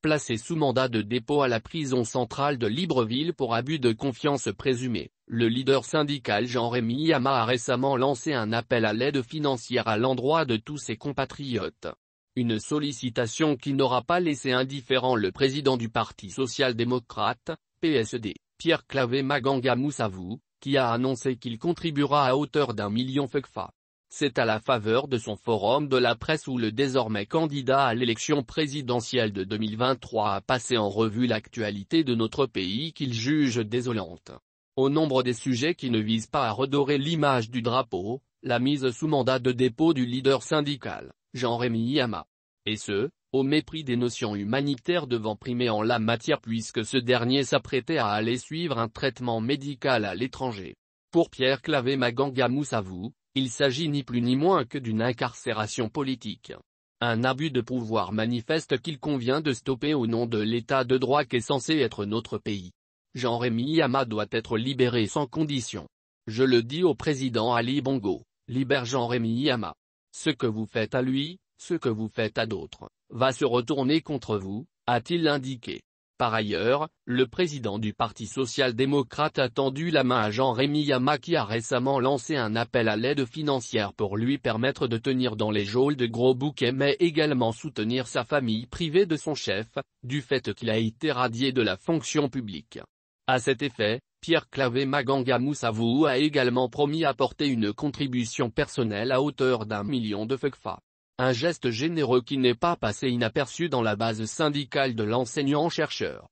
placé sous mandat de dépôt à la prison centrale de Libreville pour abus de confiance présumé. Le leader syndical jean rémi Yama a récemment lancé un appel à l'aide financière à l'endroit de tous ses compatriotes. Une sollicitation qui n'aura pas laissé indifférent le président du Parti social-démocrate, PSD, Pierre Clavé Maganga Moussavou, qui a annoncé qu'il contribuera à hauteur d'un million FECFA. C'est à la faveur de son forum de la presse où le désormais candidat à l'élection présidentielle de 2023 a passé en revue l'actualité de notre pays qu'il juge désolante. Au nombre des sujets qui ne visent pas à redorer l'image du drapeau, la mise sous mandat de dépôt du leader syndical, Jean-Rémy Yama. Et ce, au mépris des notions humanitaires devant primer en la matière puisque ce dernier s'apprêtait à aller suivre un traitement médical à l'étranger. Pour Pierre Clavé Magangamoussavou, il s'agit ni plus ni moins que d'une incarcération politique. Un abus de pouvoir manifeste qu'il convient de stopper au nom de l'état de droit qu'est censé être notre pays. Jean-Rémy Yama doit être libéré sans condition. Je le dis au président Ali Bongo, libère Jean-Rémy Yama. Ce que vous faites à lui, ce que vous faites à d'autres, va se retourner contre vous, a-t-il indiqué. Par ailleurs, le président du Parti social-démocrate a tendu la main à Jean-Rémy Yama qui a récemment lancé un appel à l'aide financière pour lui permettre de tenir dans les geôles de gros bouquets mais également soutenir sa famille privée de son chef, du fait qu'il a été radié de la fonction publique. À cet effet, Pierre Clavé Maganga Moussavou a également promis apporter une contribution personnelle à hauteur d'un million de fufa. Un geste généreux qui n'est pas passé inaperçu dans la base syndicale de l'enseignant-chercheur.